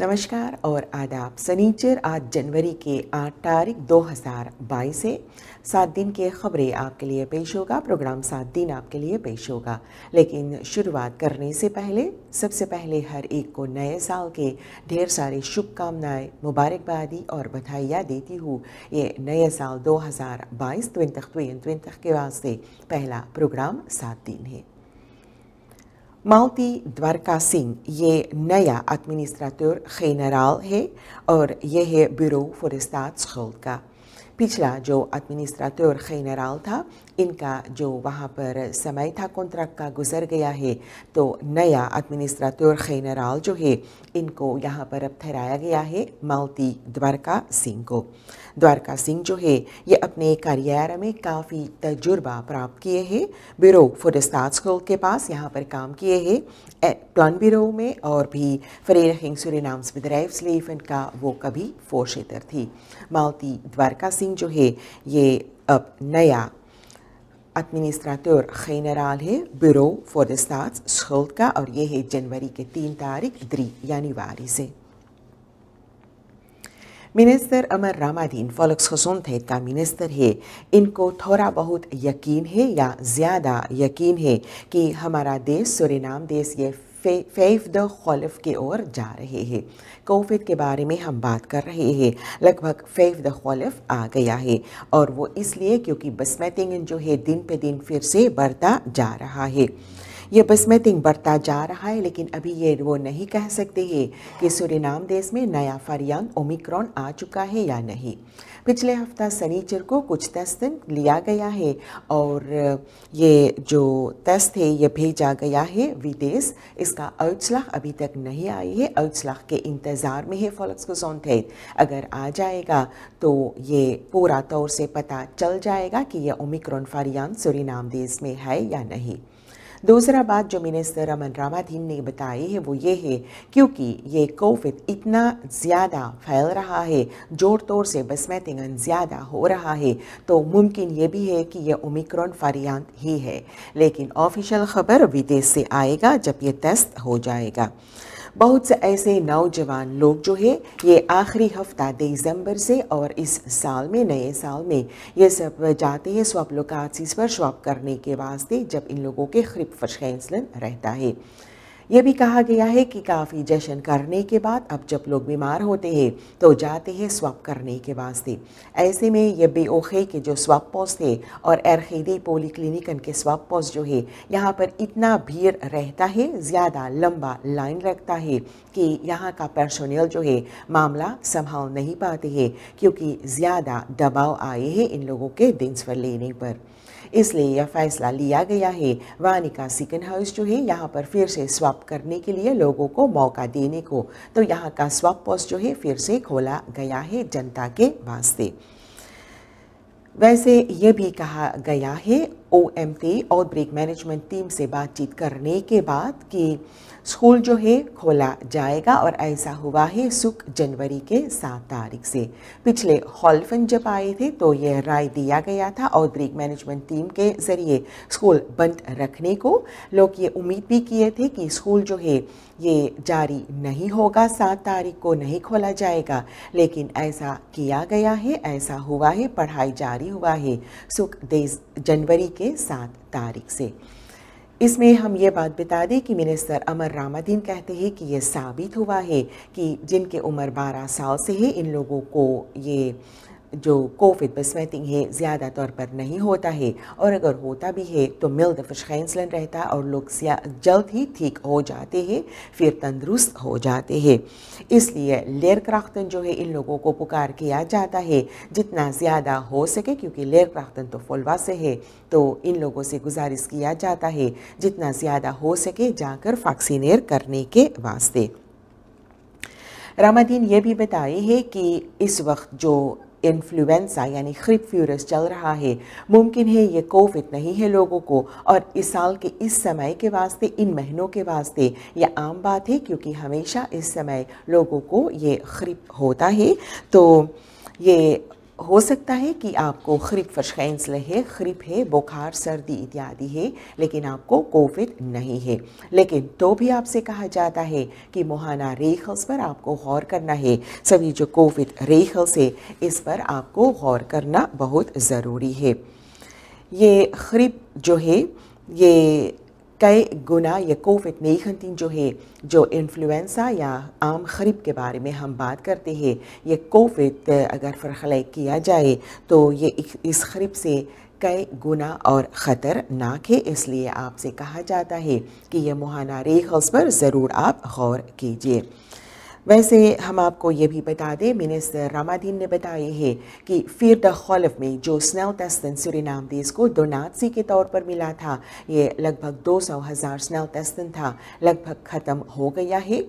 नमस्कार और आदाब सनीचर आज जनवरी के आठ तारीख 2022 है सात दिन की खबरें आपके लिए पेश होगा प्रोग्राम सात दिन आपके लिए पेश होगा लेकिन शुरुआत करने से पहले सबसे पहले हर एक को नए साल के ढेर सारे शुभकामनाएं मुबारकबादी और बधाइयाँ देती हूँ ये नए साल 2022 हज़ार बाईस के वास्ते पहला प्रोग्राम सात दिन है Malti Dwarka Singh, je nieuwe administrateur-generaal, en je bureau voor de staatsschuld. पिछला जो एडमिनिस्ट्रेटर जनरल था इनका जो वहाँ पर समय था कॉन्ट्रैक्ट का गुजर गया है तो नया एडमिनिस्ट्रेटर जनरल जो है इनको यहाँ पर अब ठहराया गया है मालती द्वारका सिंह को द्वारका सिंह जो है ये अपने करियर में काफ़ी तजुर्बा प्राप्त किए हैं ब्यूरो फॉर स्टार्ट स्कूल के पास यहाँ पर काम किए हैं प्लान ब्यूरो में और भी फरीर हिंग सुरी नाम्स विद्राइव स्लीफ इनका वो कभी फोर थी मालती द्वारका सिंह सिंह जो है ये अब नया एडमिनिस्ट्रेटर जनरल है bureau for the stars school का और ये है जनवरी के तीन तारीख द्री यानी वारी से मिनिस्टर अमर रामादीन फॉलक्स थे का मिनिस्टर है इनको थोड़ा बहुत यकीन है या ज़्यादा यकीन है कि हमारा देश सुरेनाम देश ये फैफ द खौलफ की ओर जा रहे हैं कोविड के बारे में हम बात कर रहे हैं लगभग फैफ द खौलफ आ गया है और वो इसलिए क्योंकि बसमैतिंग जो है दिन पे दिन फिर से बढ़ता जा रहा है ये बसमेटिंग बढ़ता जा रहा है लेकिन अभी ये वो नहीं कह सकते हैं कि सूरीनाम देश में नया फरियान ओमिक्रॉन आ चुका है या नहीं पिछले हफ्ता सनीचर को कुछ टेस्ट लिया गया है और ये जो टेस्ट है ये भेजा गया है विदेश इसका अवसलाह अभी तक नहीं आई है अवसलाह के इंतज़ार में है फॉलक्सकोजोन थे अगर आ जाएगा तो ये पूरा तौर से पता चल जाएगा कि यह ओमिक्रॉन फारियान सूरीनाम देश में है या नहीं दूसरा बात जो मिनिस्टर रमन रामाधीन ने बताई है वो ये है क्योंकि ये कोविड इतना ज़्यादा फैल रहा है जोर तोड़ से तिंगन ज़्यादा हो रहा है तो मुमकिन ये भी है कि ये ओमिक्रॉन फारियांत ही है लेकिन ऑफिशियल खबर विदेश से आएगा जब ये टेस्ट हो जाएगा बहुत से ऐसे नौजवान लोग जो है ये आखिरी हफ्ता दिसंबर से और इस साल में नए साल में ये सब जाते हैं स्वप्लोकाशीज पर स्वाप करने के वास्ते जब इन लोगों के खरीफ फैसलन रहता है ये भी कहा गया है कि काफ़ी जश्न करने के बाद अब जब लोग बीमार होते हैं तो जाते हैं स्वप करने के वास्ते ऐसे में ये बेओखे के जो स्वप पोस थे और एरखेदे पोली क्लिनिकन के स्वप पोस जो है यहाँ पर इतना भीड़ रहता है ज़्यादा लंबा लाइन रखता है कि यहाँ का पर्सोनल जो है मामला संभाल नहीं पाते हैं क्योंकि ज़्यादा दबाव आए हैं इन लोगों के स्वर लेने पर इसलिए यह फैसला लिया गया है वानिका सिकन हाउस जो है यहाँ पर फिर से स्वाप करने के लिए लोगों को मौका देने को तो यहाँ का स्वाप पोस्ट जो है फिर से खोला गया है जनता के वास्ते वैसे ये भी कहा गया है ओ एम और ब्रेक मैनेजमेंट टीम से बातचीत करने के बाद कि स्कूल जो है खोला जाएगा और ऐसा हुआ है सुख जनवरी के सात तारीख से पिछले हॉलफन जब आए थे तो यह राय दिया गया था और ब्रेक मैनेजमेंट टीम के ज़रिए स्कूल बंद रखने को लोग ये उम्मीद भी किए थे कि स्कूल जो है ये जारी नहीं होगा सात तारीख को नहीं खोला जाएगा लेकिन ऐसा किया गया है ऐसा हुआ है पढ़ाई जारी हुआ है सुख देश जनवरी के सात तारीख से इसमें हम ये बात बता दें कि मिनिस्टर अमर रामादीन कहते हैं कि ये साबित हुआ है कि जिनके उम्र 12 साल से है इन लोगों को ये जो कोविड बसमैती है ज़्यादा तौर पर नहीं होता है और अगर होता भी है तो मिल्द फशखैंसलन रहता और लोग जल्द ही ठीक हो जाते हैं फिर तंदुरुस्त हो जाते हैं इसलिए लेर क्राख्तन जो है इन लोगों को पुकार किया जाता है जितना ज़्यादा हो सके क्योंकि लेर क्राख्तन तो फुलवा से है तो इन लोगों से गुजारिश किया जाता है जितना ज़्यादा हो सके जाकर फैक्सीनेर करने के वास्ते रामादीन ये भी बताए है कि इस वक्त जो इन्फ्लुएंजा यानी खरीफ फ्यूरस चल रहा है मुमकिन है ये कोविड नहीं है लोगों को और इस साल के इस समय के वास्ते इन महीनों के वास्ते यह आम बात है क्योंकि हमेशा इस समय लोगों को ये खरीफ होता है तो ये हो सकता है कि आपको खरीफ फशखैंस है खरीफ है बुखार सर्दी इत्यादि है लेकिन आपको कोविड नहीं है लेकिन तो भी आपसे कहा जाता है कि मुहाना रेखल्स पर आपको गौर करना है सभी जो कोविड रेखल्स है इस पर आपको गौर करना बहुत ज़रूरी है ये खरीफ जो है ये कई गुना ये कोविड नाइन्टीन जो है जो इन्फ्लुएंजा या आम खरीब के बारे में हम बात करते हैं ये कोविड अगर फरखलाई किया जाए तो ये इस खरीब से कई गुना और ख़तरनाक है इसलिए आपसे कहा जाता है कि यह मुहाना रेखल्स पर ज़रूर आप गौर कीजिए वैसे हम आपको ये भी बता दें मिनिस्टर रामादीन ने बताया है कि फिर द खौलफ में जो तस्तन तस्तिन नाम देश को डोनाटसी के तौर पर मिला था ये लगभग दो सौ हज़ार स्नेल तस्तन था लगभग ख़त्म हो गया है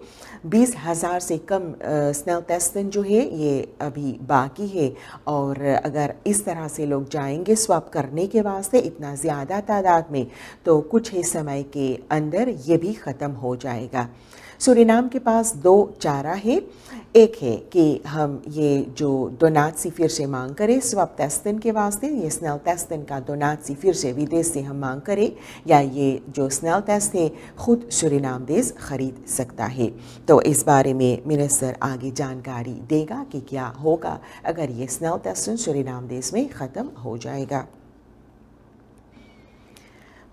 बीस हज़ार से कम स्नेल तस्तन जो है ये अभी बाकी है और अगर इस तरह से लोग जाएंगे स्वाप करने के वास्ते इतना ज़्यादा तादाद में तो कुछ ही समय के अंदर ये भी ख़त्म हो जाएगा सूरीनाम के पास दो चारा है एक है कि हम ये जो दो सी फिर से मांग करें स्वप तस्तिन के वास्ते ये स्नैल तस्तिन का दो सी फिर से विदेश से हम मांग करें या ये जो स्नैल टेस्ट है ख़ुद सूरीनाम देश ख़रीद सकता है तो इस बारे में मिनिस्टर आगे जानकारी देगा कि क्या होगा अगर ये स्नैल तस्तिन सूरीनाम देश में ख़त्म हो जाएगा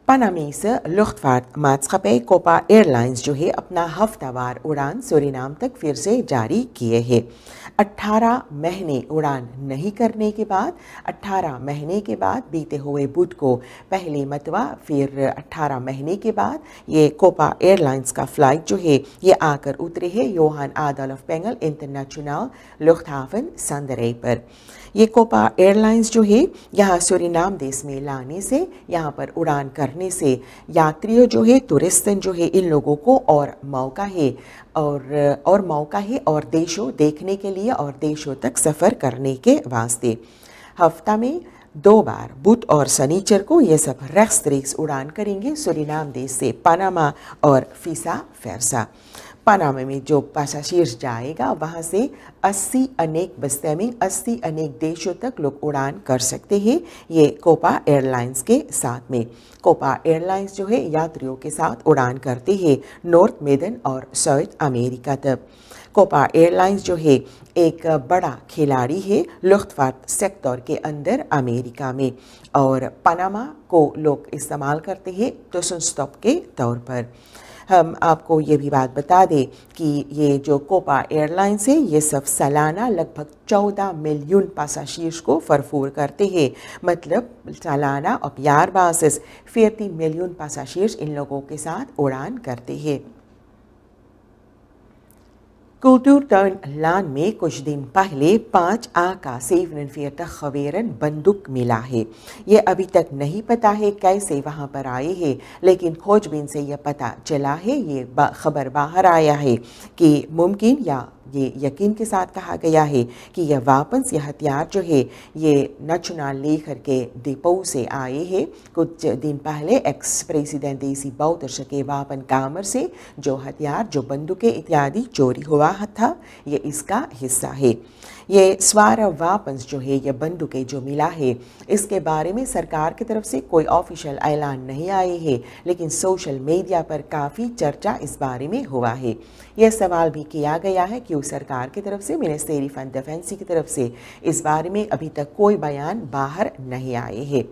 पनामेसे लुफ्तफार्ट मातस्कपे कोपा एयरलाइंस जो है अपना हफ्तावार उड़ान नाम तक फिर से जारी किए हैं 18 महीने उड़ान नहीं करने के बाद 18 महीने के बाद बीते हुए बुध को पहले मतवा फिर 18 महीने के बाद ये कोपा एयरलाइंस का फ्लाइट जो है ये आकर उतरे है योहान आदालफ पेंगल इंटरनेशनल लुफ्थावन संदरे पर ये कोपा एयरलाइंस जो है यहाँ सूरीनाम देश में लाने से यहाँ पर उड़ान करने से यात्रियों जो है टूरिस्टन जो है इन लोगों को और मौका है और और मौका है और देशों देखने के लिए और देशों तक सफ़र करने के वास्ते हफ्ता में दो बार बुध और सनीचर को ये सब रक्स रिक्स उड़ान करेंगे सुरीनाम देश से पनामा और फीसा फैरसा पनामे में जो शीर्ष जाएगा वहाँ से 80 अनेक बस्ते में 80 अनेक देशों तक लोग उड़ान कर सकते हैं ये कोपा एयरलाइंस के साथ में कोपा एयरलाइंस जो है यात्रियों के साथ उड़ान करती है नॉर्थ मेदन और साउथ अमेरिका तक कोपा एयरलाइंस जो है एक बड़ा खिलाड़ी है लुफ्तफात सेक्टर के अंदर अमेरिका में और पनामा को लोग इस्तेमाल करते हैं तो स्टॉप के तौर पर हम आपको ये भी बात बता दें कि ये जो कोपा एयरलाइंस है ये सब सालाना लगभग 14 मिलियन पासाशीर्स को फरफूर करते हैं मतलब सालाना और यार बासिस 40 मिलियन पासाशीर्स इन लोगों के साथ उड़ान करते हैं Kultuur Tuin Laan में कुछ दिन पहले पाँच आ का सेवनन फियतक खवेरन बंदूक मिला है ये अभी तक नहीं पता है कैसे वहाँ पर आए हैं लेकिन खोजबीन से यह पता चला है ये खबर बाहर आया है कि मुमकिन या ये यकीन के साथ कहा गया है कि यह वापस यह हथियार जो है ये नचना लेखर के दीपो से आए हैं कुछ दिन पहले एक्स प्रेसिडेंट देसी बहुत शके वापन कामर से जो हथियार जो बंदूकें इत्यादि चोरी हुआ था ये इसका हिस्सा है ये स्वार वापस जो है ये बंदूकें जो मिला है इसके बारे में सरकार की तरफ से कोई ऑफिशियल ऐलान नहीं आए है लेकिन सोशल मीडिया पर काफ़ी चर्चा इस बारे में हुआ है यह सवाल भी किया गया है कि उस सरकार की तरफ से मिनिस्ट्री फंड डिफेंसी की तरफ से इस बारे में अभी तक कोई बयान बाहर नहीं आए हैं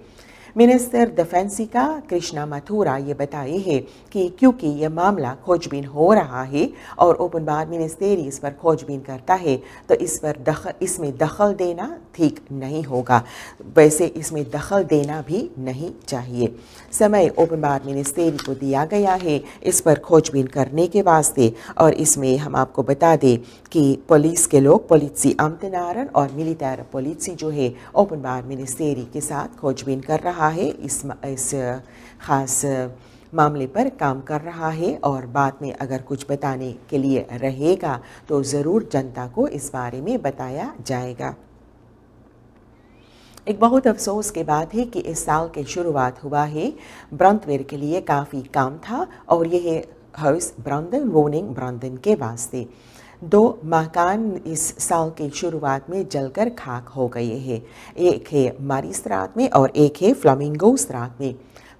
मिनिस्टर दफेंसिका कृष्णा मथुरा ये बताए हैं कि क्योंकि यह मामला खोजबीन हो रहा है और ओपन बार मिनिस्टेरी इस पर खोजबीन करता है तो इस पर दखल इसमें दखल देना ठीक नहीं होगा वैसे इसमें दखल देना भी नहीं चाहिए समय ओपन बार मिनिस्टेरी को दिया गया है इस पर खोजबीन करने के वास्ते और इसमें हम आपको बता दें कि पुलिस के लोग पुलिसी अमतनारण और मिलिटर पुलिसी जो है ओपन बार मिनिस्टेरी के साथ खोजबीन कर रहा रहा है इस इस ख़ास मामले पर काम कर रहा है और बाद में अगर कुछ बताने के लिए रहेगा तो ज़रूर जनता को इस बारे में बताया जाएगा एक बहुत अफसोस के बात है कि इस साल के शुरुआत हुआ है ब्रंतवेर के लिए काफ़ी काम था और यह हाउस ब्रांडन वोनिंग ब्रांडन के वास्ते दो मकान इस साल की शुरुआत में जलकर खाक हो गए हैं एक है मारी सरात में और एक है फ्लामिंगो रात में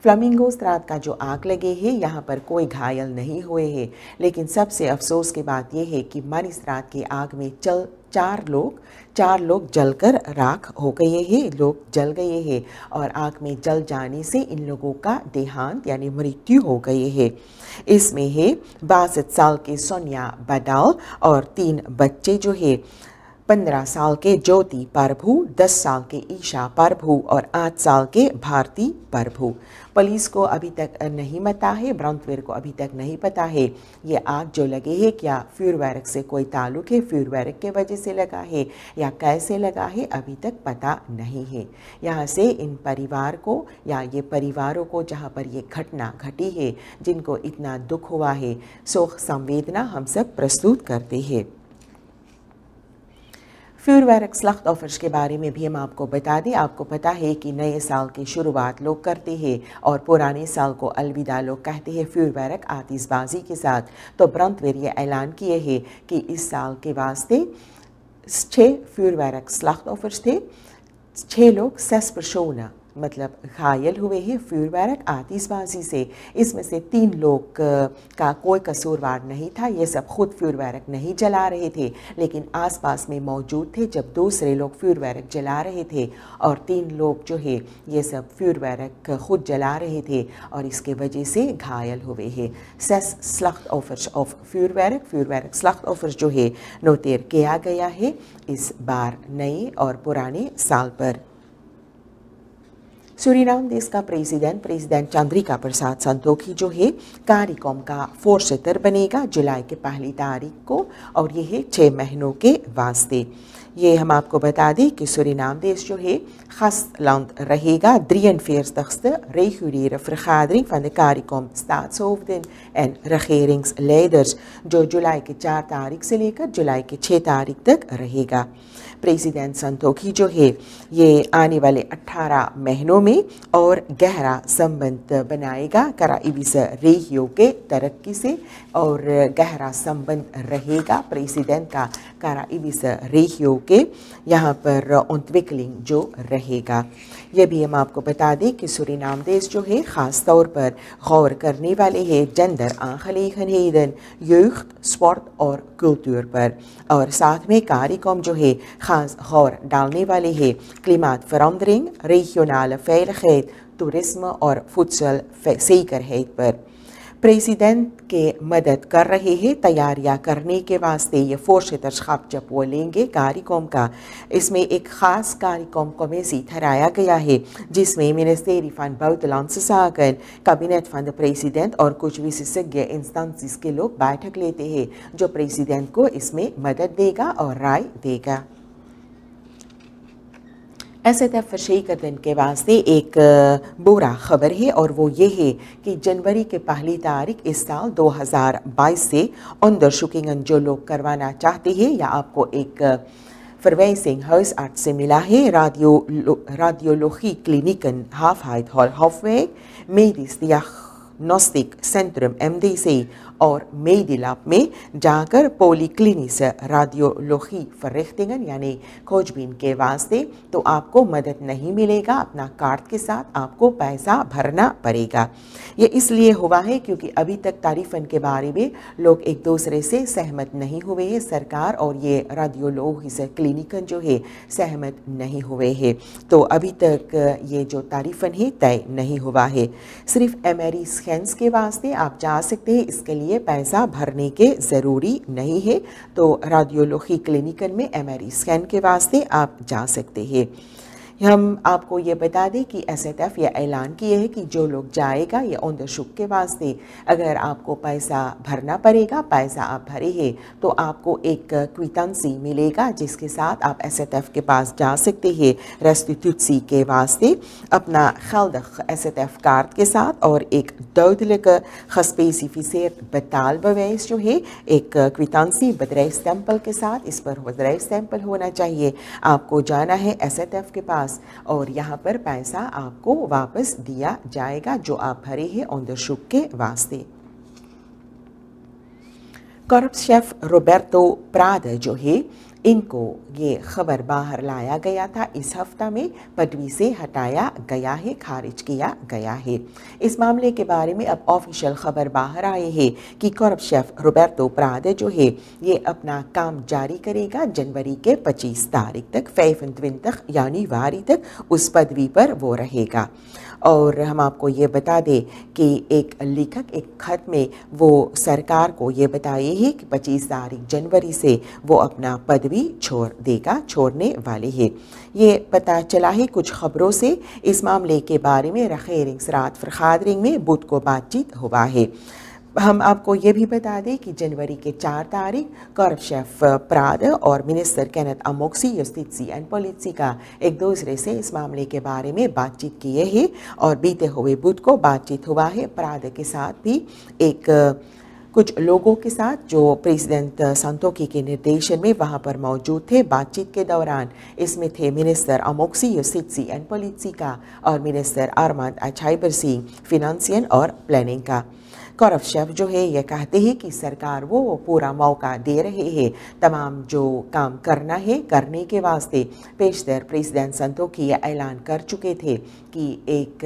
फ्लामिंगोस रात का जो आग लगे है यहाँ पर कोई घायल नहीं हुए हैं लेकिन सबसे अफसोस की बात यह है कि इस रात की आग में चल चार लोग चार लोग जलकर राख हो गए हैं लोग जल गए हैं और आग में जल जाने से इन लोगों का देहांत यानी मृत्यु हो गई है इसमें है बासठ साल के सोनिया बडाल और तीन बच्चे जो है पंद्रह साल के ज्योति पारभू दस साल के ईशा प्रभु और आठ साल के भारती प्रभु पुलिस को अभी तक नहीं पता है ब्राउनवेयर को अभी तक नहीं पता है ये आग जो लगे है क्या फ्यूरवैरक से कोई ताल्लुक है फ्यूरवैरक के वजह से लगा है या कैसे लगा है अभी तक पता नहीं है यहाँ से इन परिवार को या ये परिवारों को जहाँ पर ये घटना घटी है जिनको इतना दुख हुआ है सुख संवेदना हम सब प्रस्तुत करते हैं फ्यूरवैरक slachtoffers के बारे में भी हम आपको बता दें आपको पता है कि नए साल की शुरुआत लोग करते हैं और पुराने साल को अलविदा लोग कहते हैं फ्यूरवैरक आतिशबाजी के साथ तो ब्रंतवेर ये ऐलान किए हैं कि इस साल के वास्ते छः फ्यूरवैरक slachtoffers थे छः लोग सेस्प्रशोना मतलब घायल हुए हैं फ्यूरबैरक आतिशबाजी से इसमें से तीन लोग का कोई कसूरवार नहीं था ये सब खुद फ्यूरबैरक नहीं जला रहे थे लेकिन आसपास में मौजूद थे जब दूसरे लोग फ्यूरबैरक जला रहे थे और तीन लोग जो है ये सब फ्यूरबैरक खुद जला रहे थे और इसके वजह से घायल हुए हैं सेस स्लख्त ऑफर्स ऑफ फ्यूरबैरक फ्यूरबैरक स्लख्त ऑफर्स जो है नोटेर किया गया है इस बार नए और पुराने साल पर सूरीनाम देश का प्रेसिडेंट प्रेसिडेंट चंद्रिका प्रसाद संतोखी जो है कारिकॉम का फोर सेटर बनेगा जुलाई के पहली तारीख को और यह है छः महीनों के वास्ते ये हम आपको बता दें कि सूरीनाम देश जो है लौंद रहेगा 43ste reguliere कारिकॉम स्टाट्स ऑफ दिन एंड रखेरिंग्स regeringsleiders जो जुलाई के चार तारीख से लेकर जुलाई के छः तारीख तक रहेगा प्रेसिडेंट संतोखी जो है ये आने वाले 18 महीनों में और गहरा संबंध बनाएगा कराइबी रेहियो के तरक्की से और गहरा संबंध रहेगा प्रेसिडेंट का कराइबी रेहियो के यहाँ पर उन्तविकलिंग जो रहेगा यह भी हम आपको बता दें कि नाम देश जो है ख़ास तौर पर गौर करने वाले है जेंडर आंखलेखन यूथ स्पोर्ट और कुल्तूर पर और साथ में कॉम जो है ख़ास गौर डालने वाले है क्लिमात फरामदरिंग रेखियोनाल फैल खैत टूरिज्म और फुटसल सैकर हैत पर प्रेसिडेंट के मदद कर रहे हैं तैयारियां करने के वास्ते ये फोर्श तशखाब जब वो लेंगे कार्यक्रम का इसमें एक ख़ास कार्यक्रम कमेसी ठहराया गया है जिसमें मिनिस्टेरी फंड बहुत ससागन कैबिनेट फंड प्रेसिडेंट और कुछ विशेषज्ञ इंस्टांसिस के लोग बैठक लेते हैं जो प्रेसिडेंट को इसमें मदद देगा और राय देगा ऐसे तफरशही दिन के वास्ते एक बुरा खबर है और वो ये है कि जनवरी के पहली तारीख इस साल 2022 से अंदर शुकिंगन जो लोग करवाना चाहते हैं या आपको एक फरवे सिंह हर्स आर्ट से मिला है राडियो राडियोलॉजी क्लिनिकन हाफ हाइट हॉल हाफवे मेरिस दियाग्नोस्टिक सेंट्रम एमडी से और Meidilab में जाकर पोलिक्लिनिस रेडियोलॉजी फरिख्तिंगन यानी खोजबीन के वास्ते तो आपको मदद नहीं मिलेगा अपना कार्ड के साथ आपको पैसा भरना पड़ेगा ये इसलिए हुआ है क्योंकि अभी तक तारीफन के बारे में लोग एक दूसरे से सहमत नहीं हुए हैं सरकार और ये राडियोलॉजिस क्लिनिकन जो है सहमत नहीं हुए हैं तो अभी तक ये जो तारीफन है तय नहीं हुआ है सिर्फ एमेरी स्कैंस के वास्ते आप जा सकते हैं इसके लिए लिए पैसा भरने के ज़रूरी नहीं है तो रेडियोलॉजी क्लिनिकल में एम स्कैन के वास्ते आप जा सकते हैं हम आपको ये बता दें कि एस एट एफ़ यह ऐलान किए है कि जो लोग जाएगा ये ऑन द शुक के वास्ते अगर आपको पैसा भरना पड़ेगा पैसा आप भरे हैं तो आपको एक क्वितंसी मिलेगा जिसके साथ आप एस एट एफ़ के पास जा सकते हैं रेस्टिट्यूटसी के वास्ते अपना खल्द एस एट एफ़ कार्ड के साथ और एक दौदलक खस्पेसी फिसर बताल बवैस जो है एक क्वितंसी बदरैस सैम्पल के साथ इस पर बदरैस सैम्पल होना चाहिए आपको जाना है एस एट एफ़ के पास पास और यहाँ पर पैसा आपको वापस दिया जाएगा जो आप भरे हैं ऑन द शुक के वास्ते कर्ब शेफ रोबर्टो प्राद जो है इनको ये खबर बाहर लाया गया था इस हफ्ता में पदवी से हटाया गया है खारिज किया गया है इस मामले के बारे में अब ऑफिशियल खबर बाहर आई है कि कौरब शेफ रोबर्टो प्रादे जो है ये अपना काम जारी करेगा जनवरी के 25 तारीख तक फैफ तक यानी वारी तक उस पदवी पर वो रहेगा और हम आपको ये बता दें कि एक लेखक एक खत में वो सरकार को ये बताए ही कि पच्चीस तारीख जनवरी से वो अपना पदवी छोड़ देगा छोड़ने वाले है ये पता चला है कुछ खबरों से इस मामले के बारे में रखेरिंग सरात रिंग में बुध को बातचीत हुआ है हम आपको ये भी बता दें कि जनवरी के चार तारीख कर्ब शेफ प्राद और मिनिस्टर कैनत अमोक्सी युस्तिसी एंड पोलिसी का एक दूसरे से इस मामले के बारे में बातचीत किए हैं और बीते हुए बुध को बातचीत हुआ है प्राद के साथ भी एक कुछ लोगों के साथ जो प्रेसिडेंट संतोकी के निर्देशन में वहां पर मौजूद थे बातचीत के दौरान इसमें थे मिनिस्टर अमोक्सी युसित्सी एंड पोलिसी का और मिनिस्टर अरमंद अछाइबर सिंह फिनंसियन और प्लानिंग का गौरव शर्फ जो है ये कहते हैं कि सरकार वो पूरा मौका दे रहे हैं तमाम जो काम करना है करने के वास्ते पेशदर प्रेसिडेंट संतों की ऐलान कर चुके थे कि एक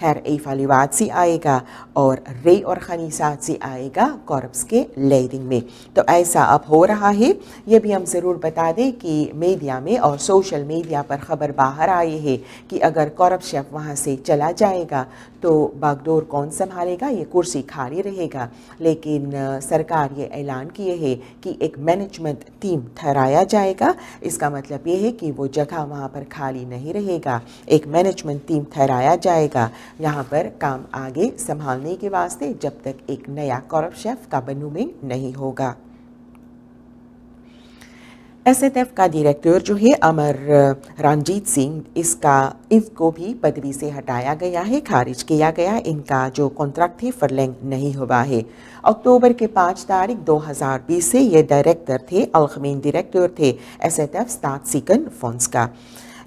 हैर एफालीवाद से आएगा और रे और खनीसात से आएगा कॉर्प्स के लेडिंग में तो ऐसा अब हो रहा है ये भी हम ज़रूर बता दें कि मीडिया में और सोशल मीडिया पर ख़बर बाहर आई है कि अगर गौरव शेफ वहाँ से चला जाएगा तो बागडोर कौन संभालेगा ये कुर्सी खा जारी रहेगा लेकिन सरकार ये ऐलान किए है कि एक मैनेजमेंट टीम ठहराया जाएगा इसका मतलब ये है कि वो जगह वहाँ पर खाली नहीं रहेगा एक मैनेजमेंट टीम ठहराया जाएगा यहाँ पर काम आगे संभालने के वास्ते जब तक एक नया कॉरप शेफ का बनूमिंग नहीं होगा एसएनएफ का डायरेक्टर जो है अमर रंजीत सिंह इसका इसको भी पदवी से हटाया गया है खारिज किया गया इनका जो कॉन्ट्रैक्ट है फरलैंग नहीं हुआ है अक्टूबर के पाँच तारीख 2020 से ये डायरेक्टर थे अलखमीन डायरेक्टर थे एस एट एफ स्टार्ट सिकन फोन्स का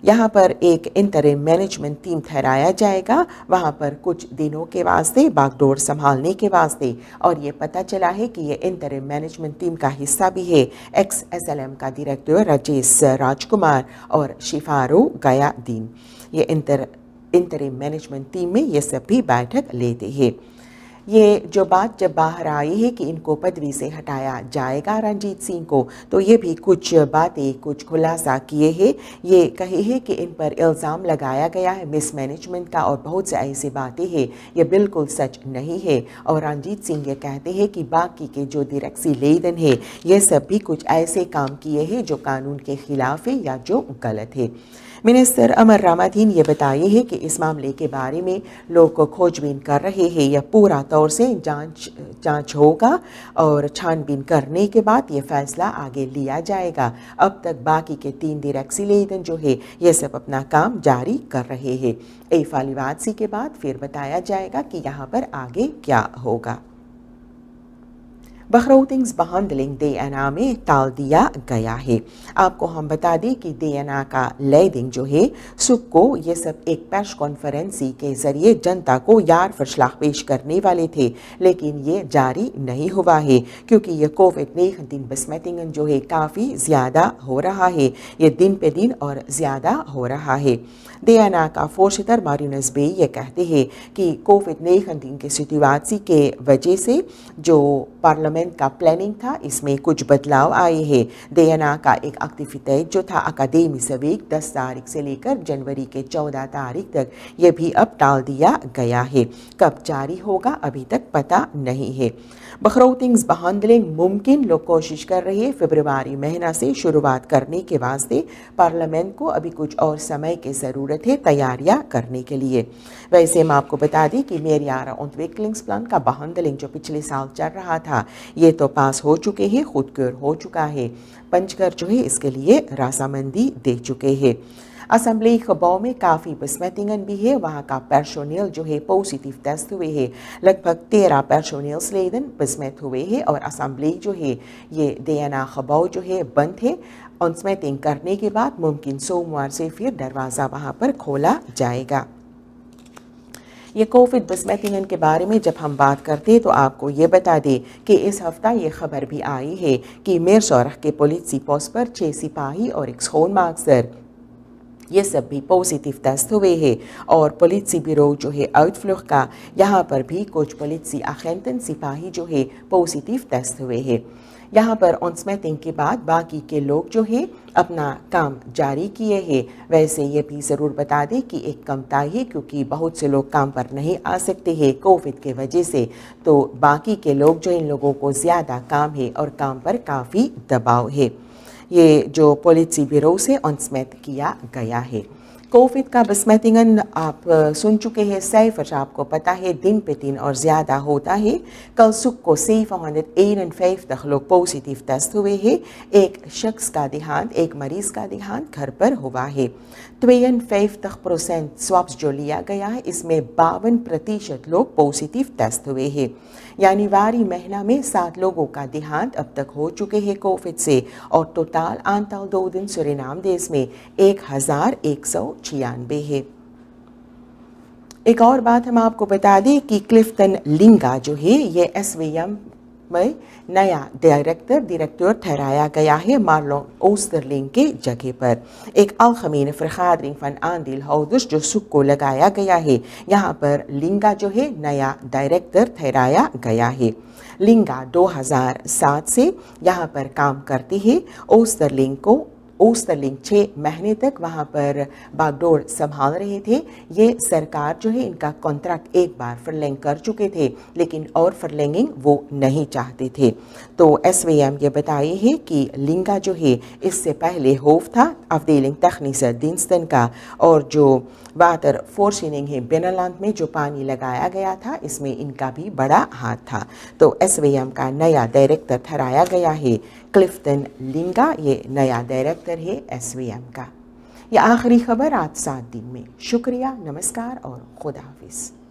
यहाँ पर एक इंतरिम मैनेजमेंट टीम ठहराया जाएगा वहाँ पर कुछ दिनों के वास्ते बागडोर संभालने के वास्ते और ये पता चला है कि ये इंतरिम मैनेजमेंट टीम का हिस्सा भी है एक्स एसएलएम का डायरेक्टर राजेश राजकुमार और शिफारो गयादीन ये इंटर इंतरिम मैनेजमेंट टीम में ये सभी बैठक लेते हैं ये जो बात जब बाहर आई है कि इनको पदवी से हटाया जाएगा रंजीत सिंह को तो ये भी कुछ बातें कुछ खुलासा किए हैं ये कहे हैं कि इन पर इल्ज़ाम लगाया गया है मिसमैनेजमेंट का और बहुत से ऐसी बातें हैं ये बिल्कुल सच नहीं है और रंजीत सिंह ये कहते हैं कि बाकी के जो दिरक्सी लेदन है ये सब भी कुछ ऐसे काम किए हैं जो कानून के खिलाफ है या जो गलत है मिनिस्टर अमर रामाधीन ये बताए हैं कि इस मामले के बारे में लोग खोजबीन कर रहे हैं यह पूरा तौर से जांच जांच होगा और छानबीन करने के बाद ये फैसला आगे लिया जाएगा अब तक बाकी के तीन दिन लेदन जो है ये सब अपना काम जारी कर रहे हैं एफ फालिवादसी के बाद फिर बताया जाएगा कि यहाँ पर आगे क्या होगा बखरौतिंग्स बहानदलिंग डीएनए में टाल दिया गया है आपको हम बता दें कि डीएनए का लेदिंग जो है सुख को ये सब एक प्रेस कॉन्फ्रेंसी के जरिए जनता को यार फसलाह पेश करने वाले थे लेकिन ये जारी नहीं हुआ है क्योंकि ये कोविड ने दिन बसमतिंगन जो है काफ़ी ज़्यादा हो रहा है ये दिन पे दिन और ज़्यादा हो रहा है डीएनए का फोर्शतर मारिनस बे ये कहते हैं कि कोविड ने दिन के सिटुआसी के वजह से जो पार्लम गवर्नमेंट का प्लानिंग था इसमें कुछ बदलाव आए हैं देना का एक अक्ति तय जो था अकादमी सवीक 10 तारीख से लेकर जनवरी के 14 तारीख तक यह भी अब टाल दिया गया है कब जारी होगा अभी तक पता नहीं है बखरौतिंग्स बहानदलिंग मुमकिन लोग कोशिश कर रहे फेब्रवरी महीना से शुरुआत करने के वास्ते पार्लियामेंट को अभी कुछ और समय की ज़रूरत है तैयारियां करने के लिए वैसे मैं आपको बता दी कि मेरियारा उन्वेकलिंग्स प्लान का बहानदलिंग जो पिछले साल चल रहा था ये तो पास हो चुके हैं खुद क्योर हो चुका है पंचकर जो है इसके लिए रासामंदी दे चुके हैं असम्बली खबाओं में काफ़ी बसमतिंगन भी है वहाँ का पैरशोनियल जो है पॉजिटिव टेस्ट हुए है लगभग तेरह पर्सोनियल स्लेदन बसमैत हुए है और असम्बली जो है ये देना खबाओ जो है बंद है और स्मैथिंग करने के बाद मुमकिन सोमवार से फिर दरवाज़ा वहाँ पर खोला जाएगा ये कोविड बस्मतिन के बारे में जब हम बात करते तो आपको ये बता दें कि इस हफ्ता ये खबर भी आई है कि मेर सौरख के पुलिस पोस्ट पर छः सिपाही और एक सोन मार्क्सर ये सब भी पॉजिटिव टेस्ट हुए हैं और पुलिसी ब्यूरो जो है आउटफ्लुक का यहाँ पर भी कुछ पुलिसी अखेंतन सिपाही जो है पॉजिटिव टेस्ट हुए हैं यहाँ पर ऑन स्मैथिंग के बाद बाकी के लोग जो है अपना काम जारी किए है वैसे ये भी ज़रूर बता दें कि एक कमता है क्योंकि बहुत से लोग काम पर नहीं आ सकते हैं कोविड के वजह से तो बाकी के लोग जो इन लोगों को ज़्यादा काम है और काम पर काफ़ी दबाव है ये जो पॉलिसी ब्यूरो से ऑन स्मैथ किया गया है कोविड का बसमैतिंगन आप सुन चुके हैं सैफ अच्छा आपको पता है दिन पे दिन और ज़्यादा होता है कल सुख को सेफ हंड्रेड एन एंड फाइव तक लोग पॉजिटिव टेस्ट हुए हैं एक शख्स का देहांत एक मरीज़ का देहांत घर पर हुआ है ट्वेन फाइव तक प्रोसेंट स्वाप्स जो लिया गया है इसमें बावन प्रतिशत लोग पॉजिटिव टेस्ट हुए हैं यानी वारी महीना में सात लोगों का देहांत अब तक हो चुके हैं कोविड से और टोटाल आंताल दो दिन सुरेनाम देश में एक हज़ार एक सौ छियानबे है एक और बात हम आपको बता दें कि क्लिफ्टन लिंगा जो है ये एस वी एम में नया डायरेक्टर डायरेक्टर ठहराया गया है मार्लो ओस्टरलिंग के जगह पर एक अलखमीन फरखाद फन आंदिल हाउदुश जो सुख को लगाया गया है यहाँ पर लिंगा जो है नया डायरेक्टर ठहराया गया है लिंगा 2007 से यहाँ पर काम करती है ओस्टरलिंग को ओस्तलिंग छः महीने तक वहाँ पर बागडोर संभाल रहे थे ये सरकार जो है इनका कॉन्ट्रैक्ट एक बार फरलेंग कर चुके थे लेकिन और फरलेंगिंग वो नहीं चाहते थे तो एस वी एम ये बताए हैं कि लिंगा जो है इससे पहले होफ था अफदेलिंग सर दिनस्तन का और जो वाटर फोरशीनिंग है बेनालांत में जो पानी लगाया गया था इसमें इनका भी बड़ा हाथ था तो एस का नया डायरेक्टर ठहराया गया है क्लिफ्टन लिंगा ये नया डायरेक्टर है एस का यह आखिरी खबर आज सात दिन में शुक्रिया नमस्कार और खुदा हाफिज़